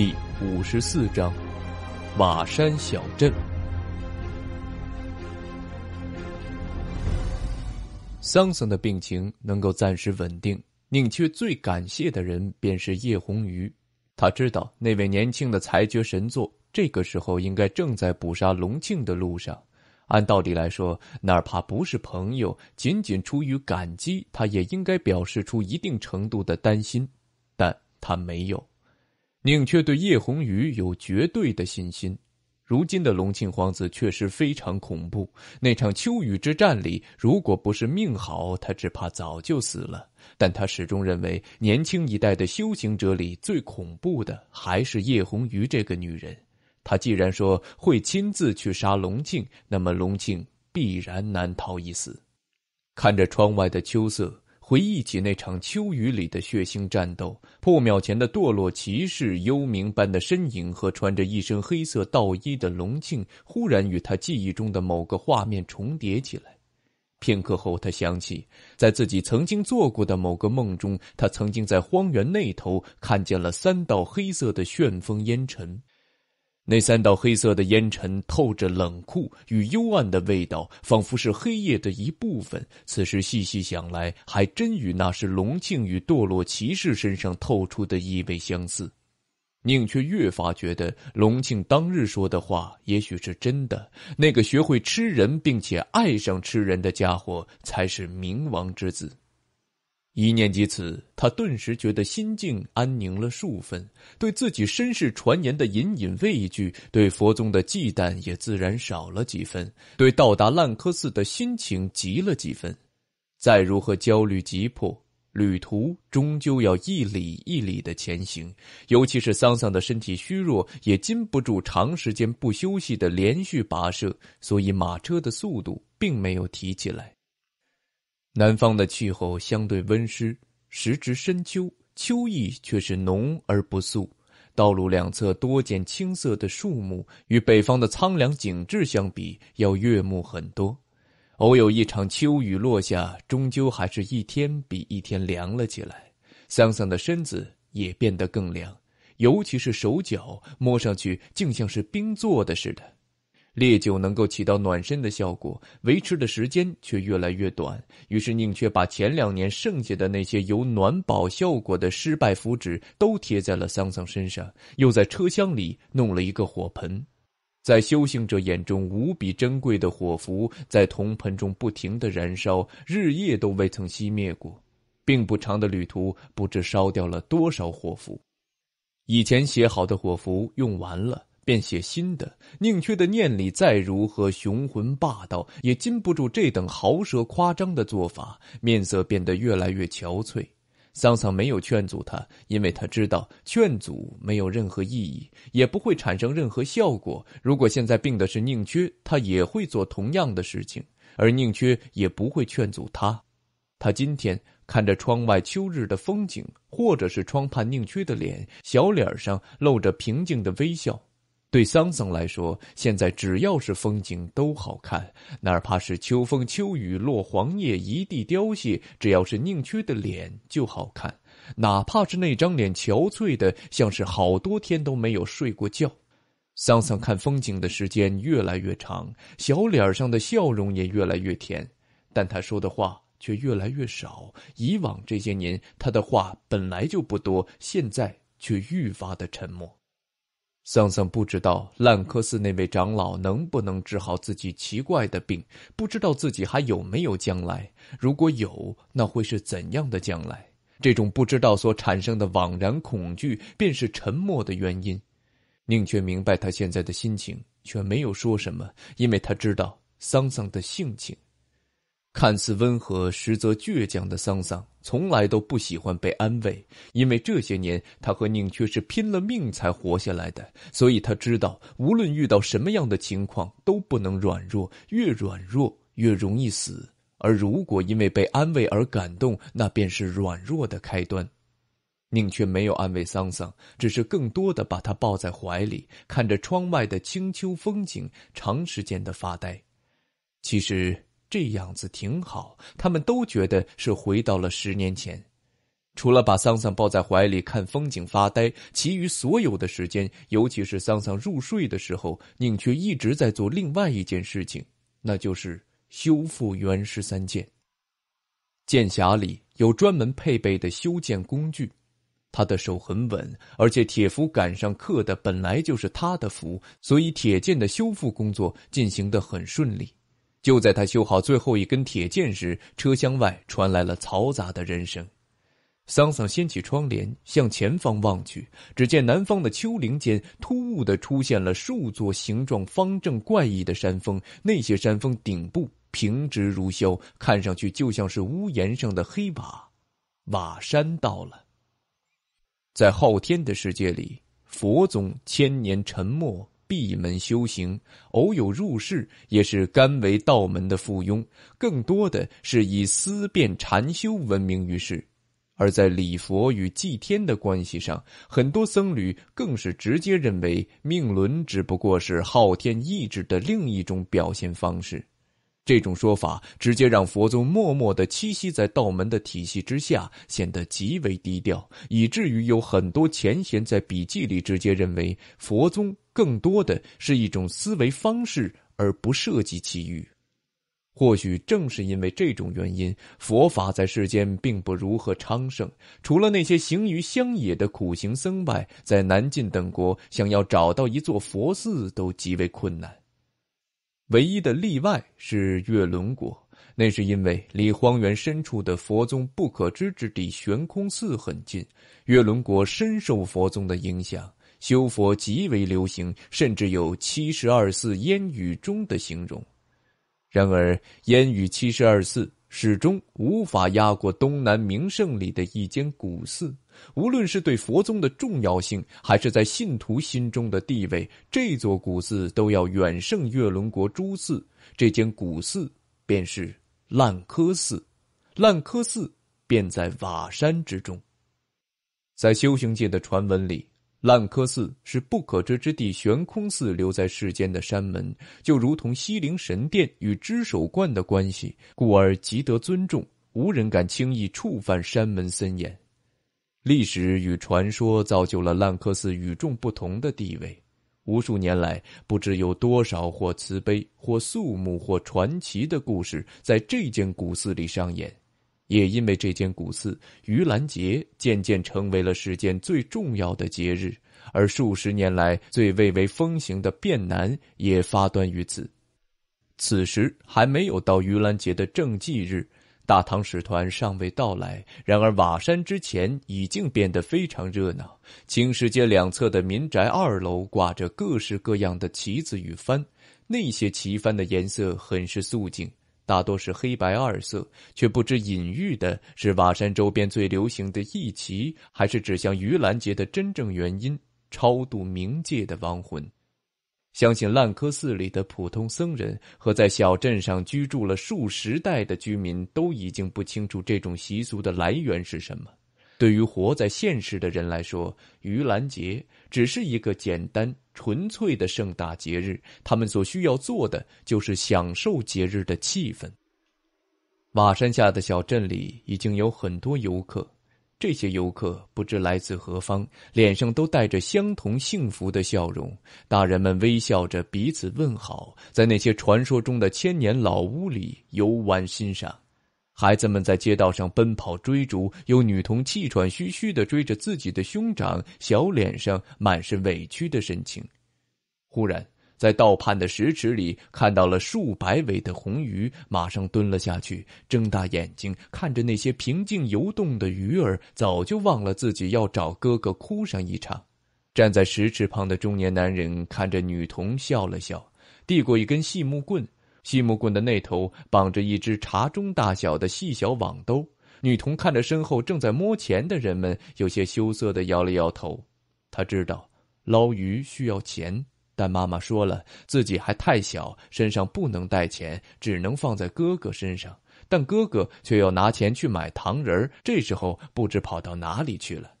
第五十四章，瓦山小镇。桑桑的病情能够暂时稳定，宁缺最感谢的人便是叶红鱼。他知道那位年轻的裁决神作，这个时候应该正在捕杀隆庆的路上。按道理来说，哪怕不是朋友，仅仅出于感激，他也应该表示出一定程度的担心，但他没有。宁却对叶红鱼有绝对的信心。如今的隆庆皇子确实非常恐怖。那场秋雨之战里，如果不是命好，他只怕早就死了。但他始终认为，年轻一代的修行者里最恐怖的还是叶红鱼这个女人。他既然说会亲自去杀隆庆，那么隆庆必然难逃一死。看着窗外的秋色。回忆起那场秋雨里的血腥战斗，破庙前的堕落骑士幽冥般的身影和穿着一身黑色道衣的龙庆，忽然与他记忆中的某个画面重叠起来。片刻后，他想起，在自己曾经做过的某个梦中，他曾经在荒原那头看见了三道黑色的旋风烟尘。那三道黑色的烟尘透着冷酷与幽暗的味道，仿佛是黑夜的一部分。此时细细想来，还真与那时隆庆与堕落骑士身上透出的意味相似。宁却越发觉得隆庆当日说的话也许是真的。那个学会吃人并且爱上吃人的家伙，才是冥王之子。一念及此，他顿时觉得心境安宁了数分，对自己身世传言的隐隐畏惧，对佛宗的忌惮也自然少了几分，对到达烂柯寺的心情急了几分。再如何焦虑急迫，旅途终究要一里一里的前行。尤其是桑桑的身体虚弱，也禁不住长时间不休息的连续跋涉，所以马车的速度并没有提起来。南方的气候相对温湿，时值深秋，秋意却是浓而不肃。道路两侧多见青色的树木，与北方的苍凉景致相比，要悦目很多。偶有一场秋雨落下，终究还是一天比一天凉了起来。桑桑的身子也变得更凉，尤其是手脚，摸上去竟像是冰做的似的。烈酒能够起到暖身的效果，维持的时间却越来越短。于是宁缺把前两年剩下的那些有暖宝效果的失败符纸都贴在了桑桑身上，又在车厢里弄了一个火盆。在修行者眼中无比珍贵的火符，在铜盆中不停的燃烧，日夜都未曾熄灭过。并不长的旅途，不知烧掉了多少火符。以前写好的火符用完了。便写新的。宁缺的念力再如何雄浑霸道，也禁不住这等豪奢夸张的做法，面色变得越来越憔悴。桑桑没有劝阻他，因为他知道劝阻没有任何意义，也不会产生任何效果。如果现在病的是宁缺，他也会做同样的事情，而宁缺也不会劝阻他。他今天看着窗外秋日的风景，或者是窗畔宁缺的脸，小脸上露着平静的微笑。对桑桑来说，现在只要是风景都好看，哪怕是秋风秋雨落黄叶一地凋谢，只要是宁缺的脸就好看，哪怕是那张脸憔悴的像是好多天都没有睡过觉。桑桑看风景的时间越来越长，小脸上的笑容也越来越甜，但他说的话却越来越少。以往这些年，他的话本来就不多，现在却愈发的沉默。桑桑不知道烂科寺那位长老能不能治好自己奇怪的病，不知道自己还有没有将来。如果有，那会是怎样的将来？这种不知道所产生的惘然恐惧，便是沉默的原因。宁缺明白他现在的心情，却没有说什么，因为他知道桑桑的性情。看似温和，实则倔强的桑桑，从来都不喜欢被安慰，因为这些年他和宁缺是拼了命才活下来的，所以他知道，无论遇到什么样的情况，都不能软弱，越软弱越容易死。而如果因为被安慰而感动，那便是软弱的开端。宁缺没有安慰桑桑，只是更多的把他抱在怀里，看着窗外的青丘风景，长时间的发呆。其实。这样子挺好，他们都觉得是回到了十年前。除了把桑桑抱在怀里看风景发呆，其余所有的时间，尤其是桑桑入睡的时候，宁缺一直在做另外一件事情，那就是修复元十三剑。剑匣里有专门配备的修剑工具，他的手很稳，而且铁符杆上刻的本来就是他的符，所以铁剑的修复工作进行的很顺利。就在他修好最后一根铁剑时，车厢外传来了嘈杂的人声。桑桑掀起窗帘，向前方望去，只见南方的丘陵间突兀的出现了数座形状方正、怪异的山峰。那些山峰顶部平直如削，看上去就像是屋檐上的黑瓦。瓦山到了，在昊天的世界里，佛宗千年沉默。闭门修行，偶有入世，也是甘为道门的附庸；更多的是以思辨禅修闻名于世。而在礼佛与祭天的关系上，很多僧侣更是直接认为命轮只不过是昊天意志的另一种表现方式。这种说法直接让佛宗默默的栖息在道门的体系之下，显得极为低调，以至于有很多前贤在笔记里直接认为佛宗。更多的是一种思维方式，而不涉及其余。或许正是因为这种原因，佛法在世间并不如何昌盛。除了那些行于乡野的苦行僧外，在南晋等国，想要找到一座佛寺都极为困难。唯一的例外是月轮国，那是因为离荒原深处的佛宗不可知之地悬空寺很近，月轮国深受佛宗的影响。修佛极为流行，甚至有“七十二寺烟雨中”的形容。然而，烟雨七十二寺始终无法压过东南名胜里的一间古寺。无论是对佛宗的重要性，还是在信徒心中的地位，这座古寺都要远胜月轮国诸寺。这间古寺便是烂柯寺，烂柯寺便在瓦山之中。在修行界的传闻里。烂柯寺是不可知之地，悬空寺留在世间的山门，就如同西陵神殿与知守观的关系，故而极得尊重，无人敢轻易触犯山门森严。历史与传说造就了烂柯寺与众不同的地位，无数年来，不知有多少或慈悲、或肃穆、或传奇的故事在这间古寺里上演。也因为这间古寺，盂兰节渐渐成为了世间最重要的节日，而数十年来最蔚为风行的变南也发端于此。此时还没有到盂兰节的正祭日，大唐使团尚未到来。然而瓦山之前已经变得非常热闹，青石街两侧的民宅二楼挂着各式各样的旗子与幡，那些旗幡的颜色很是素净。大多是黑白二色，却不知隐喻的是瓦山周边最流行的义旗，还是指向盂兰节的真正原因——超度冥界的亡魂。相信烂柯寺里的普通僧人和在小镇上居住了数十代的居民，都已经不清楚这种习俗的来源是什么。对于活在现实的人来说，盂兰节只是一个简单纯粹的盛大节日。他们所需要做的就是享受节日的气氛。马山下的小镇里已经有很多游客，这些游客不知来自何方，脸上都带着相同幸福的笑容。大人们微笑着彼此问好，在那些传说中的千年老屋里游玩欣赏。孩子们在街道上奔跑追逐，有女童气喘吁吁的追着自己的兄长，小脸上满是委屈的神情。忽然，在道畔的石池里看到了数百尾的红鱼，马上蹲了下去，睁大眼睛看着那些平静游动的鱼儿，早就忘了自己要找哥哥哭上一场。站在石池旁的中年男人看着女童笑了笑，递过一根细木棍。细木棍的那头绑着一只茶盅大小的细小网兜，女童看着身后正在摸钱的人们，有些羞涩的摇了摇头。她知道捞鱼需要钱，但妈妈说了，自己还太小，身上不能带钱，只能放在哥哥身上。但哥哥却要拿钱去买糖人儿，这时候不知跑到哪里去了。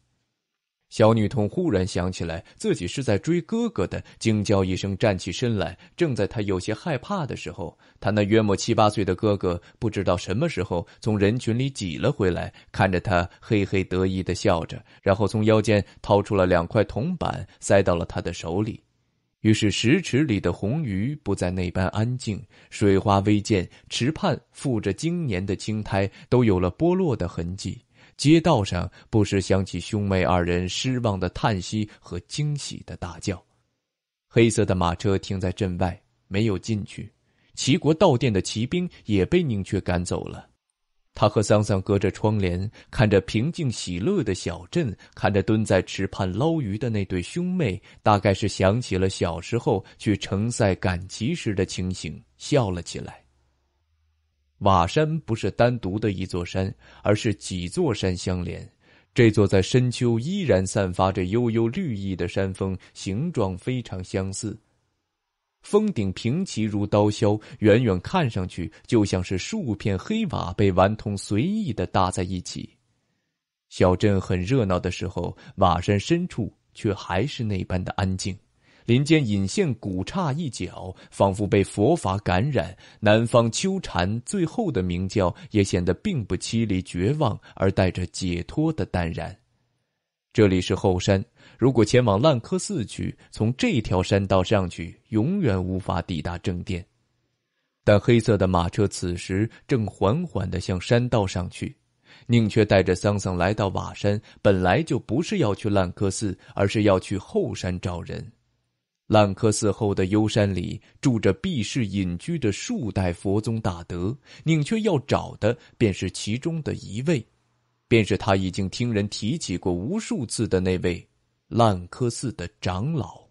小女童忽然想起来自己是在追哥哥的，惊叫一声，站起身来。正在她有些害怕的时候，她那约莫七八岁的哥哥不知道什么时候从人群里挤了回来，看着她，嘿嘿得意的笑着，然后从腰间掏出了两块铜板，塞到了她的手里。于是石池里的红鱼不再那般安静，水花微溅，池畔附着经年的青苔都有了剥落的痕迹。街道上不时响起兄妹二人失望的叹息和惊喜的大叫。黑色的马车停在镇外，没有进去。齐国到店的骑兵也被宁缺赶走了。他和桑桑隔着窗帘，看着平静喜乐的小镇，看着蹲在池畔捞鱼的那对兄妹，大概是想起了小时候去城塞赶集时的情形，笑了起来。瓦山不是单独的一座山，而是几座山相连。这座在深秋依然散发着悠悠绿意的山峰，形状非常相似，峰顶平齐如刀削，远远看上去就像是数片黑瓦被顽童随意的搭在一起。小镇很热闹的时候，瓦山深处却还是那般的安静。林间隐现古刹一角，仿佛被佛法感染。南方秋蝉最后的鸣叫也显得并不凄厉，绝望而带着解脱的淡然。这里是后山，如果前往烂柯寺去，从这条山道上去，永远无法抵达正殿。但黑色的马车此时正缓缓的向山道上去。宁缺带着桑桑来到瓦山，本来就不是要去烂柯寺，而是要去后山找人。烂柯寺后的幽山里，住着避世隐居的数代佛宗大德。宁缺要找的，便是其中的一位，便是他已经听人提起过无数次的那位，烂柯寺的长老。